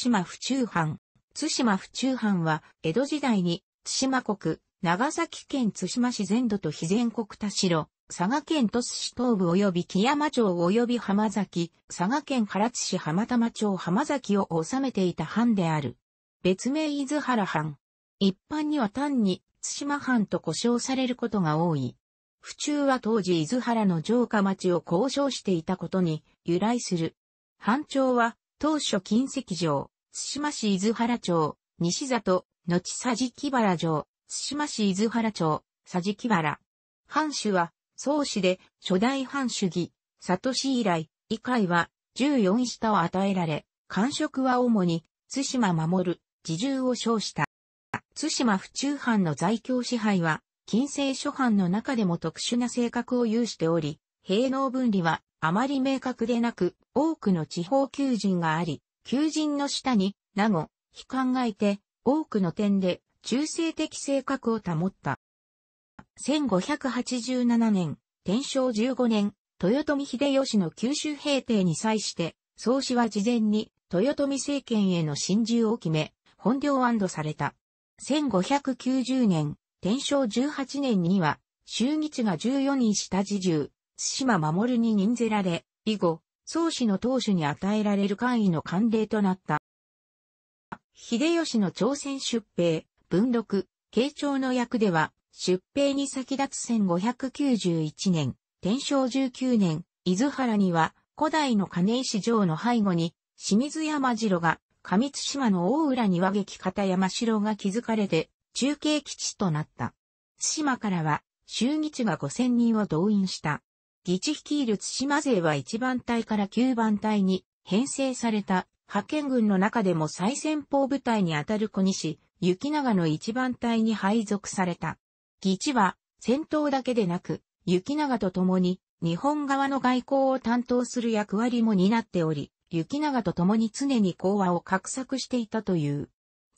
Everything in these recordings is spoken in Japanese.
島府中藩。津島府中藩は、江戸時代に、津島国、長崎県津島市全土と肥前国田代、佐賀県鳥栖市東部及び木山町及び浜崎、佐賀県唐津市浜玉町浜崎を治めていた藩である。別名伊豆原藩。一般には単に津島藩と呼称されることが多い。府中は当時伊豆原の城下町を交渉していたことに由来する。藩庁は当初近石城、津島市伊豆原町、西里、後佐治木原城、津島市伊豆原町、佐治木原。藩主は、宗氏で、初代藩主義、里氏以来、以下は、14下を与えられ、官職は主に、津島守、自重を称した。津島府中藩の在京支配は、近世諸藩の中でも特殊な性格を有しており、芸能分離はあまり明確でなく、多くの地方求人があり、求人の下に、名護、悲観がいて、多くの点で中性的性格を保った。1587年、天正15年、豊臣秀吉の九州平定に際して、宗氏は事前に豊臣政権への心中を決め、本領安堵された。1590年、天正18年には、衆日が14人下自重、津島守に任ぜられ、以後、宗氏の当主に与えられる官位の官令となった。秀吉の朝鮮出兵、文禄、慶長の役では、出兵に先立つ1591年、天正19年、伊豆原には、古代の金石城の背後に、清水山城が、上津島の大浦に和劇片山城が築かれて、中継基地となった。津島からは、議地が5000人を動員した。議地率いる津島勢は1番隊から9番隊に編成された派遣軍の中でも最先方部隊にあたる小西、雪長の1番隊に配属された。義地は戦闘だけでなく、雪長と共に日本側の外交を担当する役割も担っており、雪長と共に常に講和を画策していたという。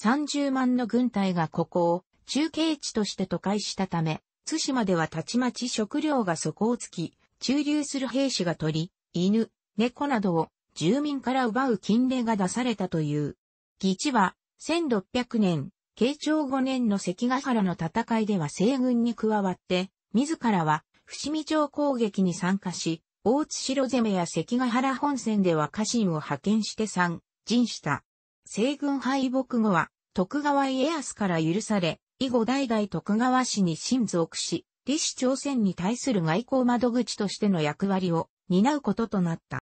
30万の軍隊がここを中継地として都会したため、津島ではたちまち食料が底をつき、駐留する兵士が鳥、犬、猫などを住民から奪う禁令が出されたという。義地は、1600年、慶長5年の関ヶ原の戦いでは西軍に加わって、自らは伏見城攻撃に参加し、大津城攻めや関ヶ原本線では家臣を派遣して参陣した。西軍敗北後は、徳川家康から許され、以後代々徳川氏に親族し、李氏朝鮮に対する外交窓口としての役割を担うこととなった。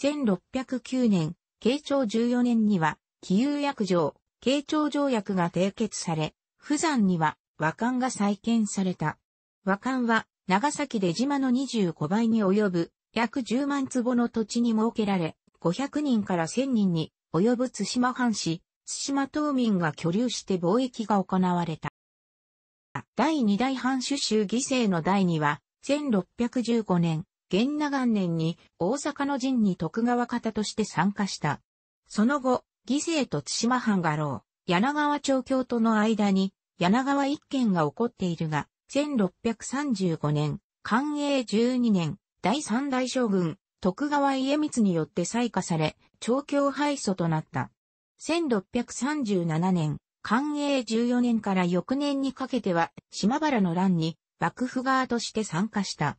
1609年、慶長14年には、紀有約定、慶長条約が締結され、釜山には和漢が再建された。和漢は長崎で島の25倍に及ぶ約10万坪の土地に設けられ、500人から1000人に及ぶ津島藩士、津島島民が居留して貿易が行われた。第二代藩主州議政の第二は、1615年、元那元年に大阪の陣に徳川方として参加した。その後、義牲と津島藩ろう。柳川町京との間に、柳川一件が起こっているが、1635年、寛永12年、第三代将軍、徳川家光によって採火され、調教敗訴となった。1637年、寛永14年から翌年にかけては、島原の乱に幕府側として参加した。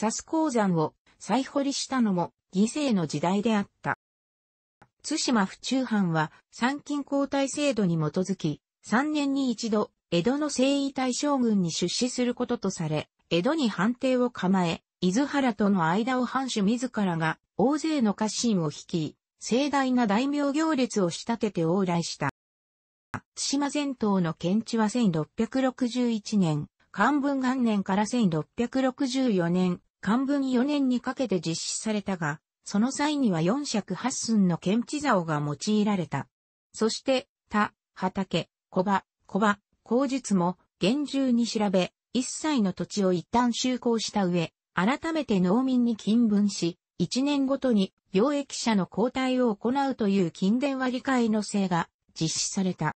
s a 鉱山を再掘りしたのも犠牲の時代であった。津島府中藩は参勤交代制度に基づき、3年に一度、江戸の征夷大将軍に出資することとされ、江戸に藩邸を構え、伊豆原との間を藩主自らが大勢の家臣を率い、盛大な大名行列を仕立てて往来した。対島全島の検地は1661年、漢文元年から1664年、漢文4年にかけて実施されたが、その際には四尺八寸の検地竿が用いられた。そして、田、畑、小葉、小葉、口述も厳重に調べ、一切の土地を一旦就航した上、改めて農民に勤分し、一年ごとに、養液者の交代を行うという勤勉割り替の制が実施された。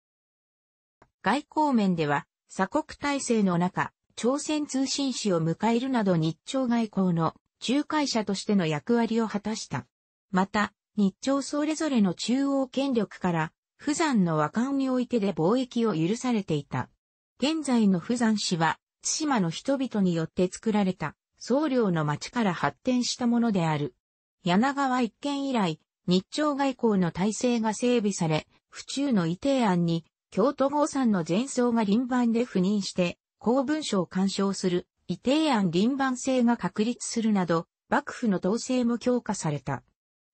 外交面では、鎖国体制の中、朝鮮通信使を迎えるなど日朝外交の仲介者としての役割を果たした。また、日朝それぞれの中央権力から、釜山の和漢においてで貿易を許されていた。現在の釜山市は、津島の人々によって作られた、僧侶の町から発展したものである。柳川一県以来、日朝外交の体制が整備され、府中の伊定案に、京都号山の前奏が臨番で赴任して、公文書を干渉する、伊定案臨番制が確立するなど、幕府の統制も強化された。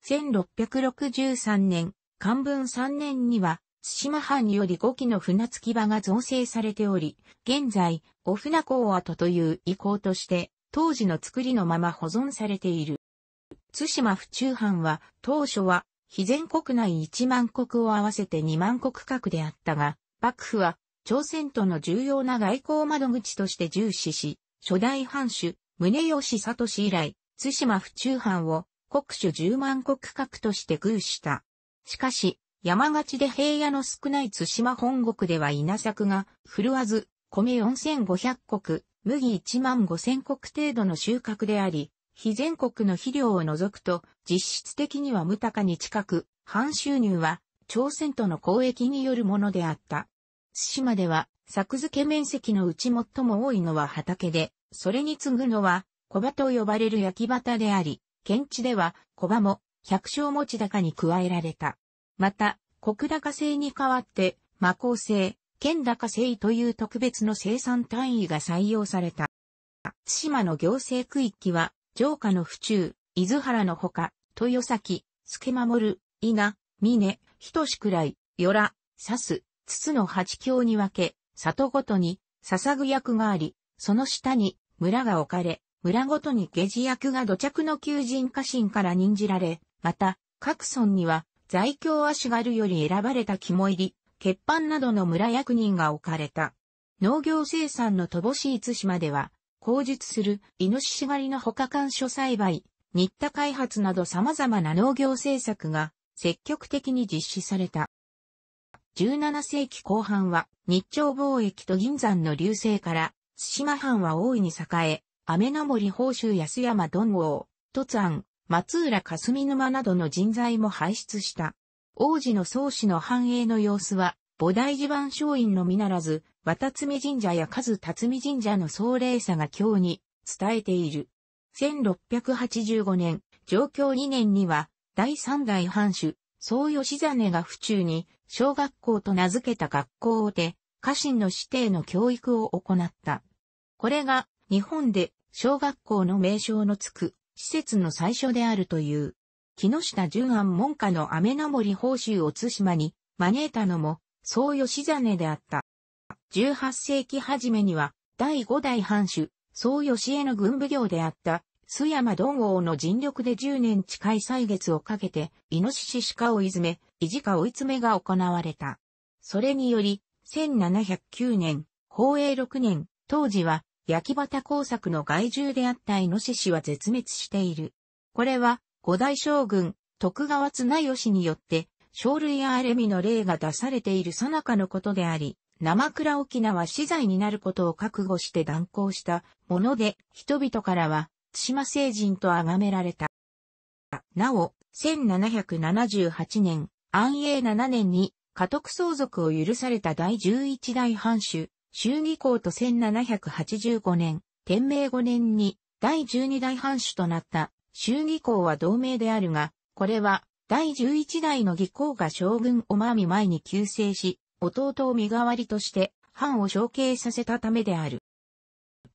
1663年、漢文3年には、対馬藩により5機の船着き場が造成されており、現在、お船港跡という遺構として、当時の作りのまま保存されている。対馬府中藩は、当初は非全国内1万国を合わせて2万国格であったが、幕府は朝鮮との重要な外交窓口として重視し、初代藩主、宗吉聡以来、津島府中藩を国主10万国格として偶した。しかし、山勝ちで平野の少ない津島本国では稲作が振るわず、米4500国、麦1万5000国程度の収穫であり、非全国の肥料を除くと、実質的には無高に近く、半収入は、朝鮮との交易によるものであった。津島では、作付け面積のうち最も多いのは畑で、それに次ぐのは、小葉と呼ばれる焼き畑であり、県地では小葉も百姓持ち高に加えられた。また、国高制に代わって、魔高制、県高制という特別の生産単位が採用された。津島の行政区域は城下の府中、伊豆原のほか、豊崎、助守、伊賀、峰、仁くらい、よら、刺す、筒の八強に分け、里ごとに、捧ぐ役があり、その下に、村が置かれ、村ごとに下地役が土着の求人家臣から任じられ、また、各村には、在京足軽より選ばれた肝入り、欠板などの村役人が置かれた。農業生産の乏しい津島では、口述する、イノシシ狩りの他干渉栽培、新田開発など様々な農業政策が積極的に実施された。17世紀後半は日朝貿易と銀山の流星から、津島藩は大いに栄え、雨の森宝州安山頓王、十山、松浦霞沼などの人材も輩出した。王子の宗氏の繁栄の様子は、菩提寺番松院のみならず、渡積神社や数辰巳神社の壮麗さが今日に伝えている。1685年、上京2年には、第三代藩主、総吉真が府中に、小学校と名付けた学校をで、家臣の指定の教育を行った。これが、日本で、小学校の名称のつく、施設の最初であるという。木下淳安門下の雨の森報酬を対馬に招いたのも、総吉真であった。18世紀初めには、第5代藩主、総吉江の軍部業であった、須山道王の尽力で10年近い歳月をかけて、イノシシ鹿をいずめ、維持か追い詰めが行われた。それにより、1709年、宝永6年、当時は、焼き畑工作の害獣であったイノシシは絶滅している。これは、五代将軍、徳川綱吉によって、生類や荒れみの例が出されている最中のことであり、生倉沖縄資材になることを覚悟して断行したもので、人々からは、対馬聖人と崇められた。なお、1778年、安永7年に、家督相続を許された第11代藩主、衆議校と1785年、天明5年に、第12代藩主となった、衆議校は同盟であるが、これは、第11代の議校が将軍おまみ前に急成し、弟を身代わりとして藩を承継させたためである。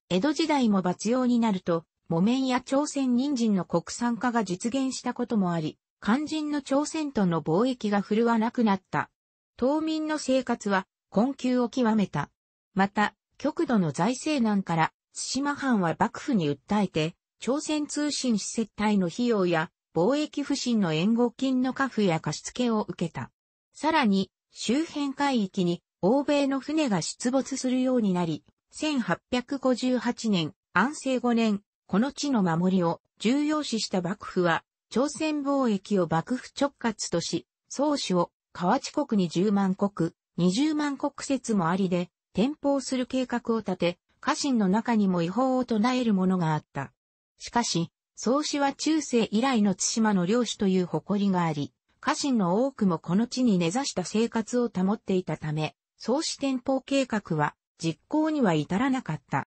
江戸時代も抜用になると、木綿や朝鮮人参の国産化が実現したこともあり、肝心の朝鮮との貿易が振るわなくなった。島民の生活は困窮を極めた。また、極度の財政難から、対馬藩は幕府に訴えて、朝鮮通信施設帯の費用や、貿易不振の援護金の過父や貸付を受けた。さらに、周辺海域に欧米の船が出没するようになり、1858年、安政5年、この地の守りを重要視した幕府は、朝鮮貿易を幕府直轄とし、宗主を河内国に10万国、20万国説もありで、転覆する計画を立て、家臣の中にも違法を唱えるものがあった。しかし、宗氏は中世以来の津島の領主という誇りがあり、家臣の多くもこの地に根ざした生活を保っていたため、創始店舗計画は実行には至らなかった。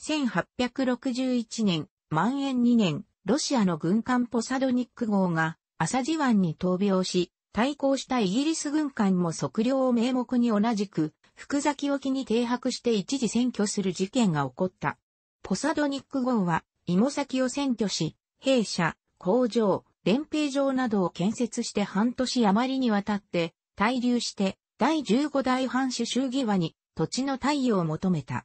1861年、万延2年、ロシアの軍艦ポサドニック号が朝地湾に闘病し、対抗したイギリス軍艦も測量を名目に同じく、福崎沖に停泊して一時占拠する事件が起こった。ポサドニック号は、芋先を占拠し、兵舎、工場、連兵場などを建設して半年余りにわたって、滞留して、第15代藩主衆議和に土地の対応を求めた。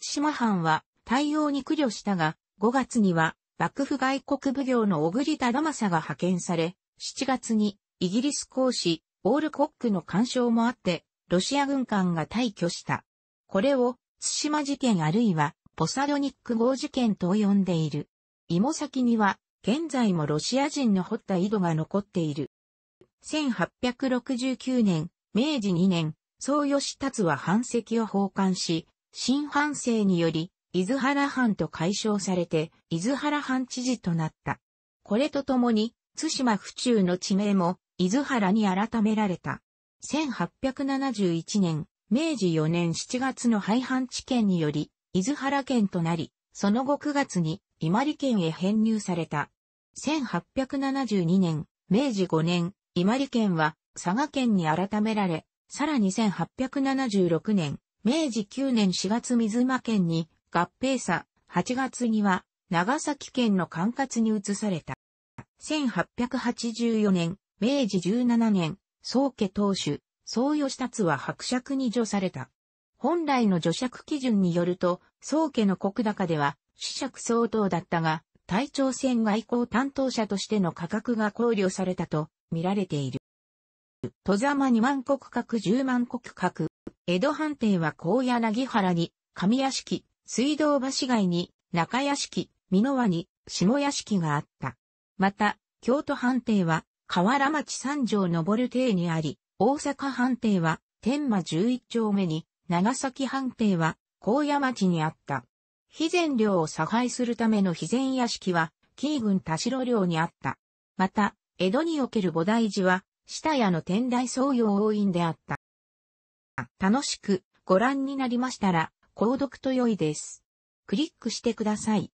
千島藩は対応に苦慮したが、5月には幕府外国奉行の小栗忠政が派遣され、7月にイギリス公使オールコックの干渉もあって、ロシア軍艦が退去した。これを、津島事件あるいは、ポサドニック号事件と呼んでいる。芋先には、現在もロシア人の掘った井戸が残っている。1869年、明治2年、宗義達は藩籍を奉還し、新藩政により、伊豆原藩と解消されて、伊豆原藩知事となった。これとともに、津島府中の地名も、伊豆原に改められた。1871年、明治4年7月の廃藩置県により、伊豆原県となり、その後9月に、伊万里県へ編入された。1872年、明治5年、伊万里県は佐賀県に改められ、さらに1876年、明治9年4月水間県に合併さ、8月には長崎県の管轄に移された。1884年、明治17年、宗家当主、宗義達は伯爵に除された。本来の除尺基準によると、宗家の国高では、死尺相当だったが、対朝鮮外交担当者としての価格が考慮されたと見られている。戸様2万国格10万国格。江戸藩邸は高柳原に、上屋敷、水道橋街に、中屋敷、美濃輪に、下屋敷があった。また、京都藩邸は、河原町三条上る邸にあり、大阪藩邸は、天満十一丁目に、長崎藩邸は、高野町にあった。肥前領を差配するための肥前屋敷は、紀伊郡田代領にあった。また、江戸における菩提寺は、下屋の天台僧多い院であった。楽しくご覧になりましたら、購読と良いです。クリックしてください。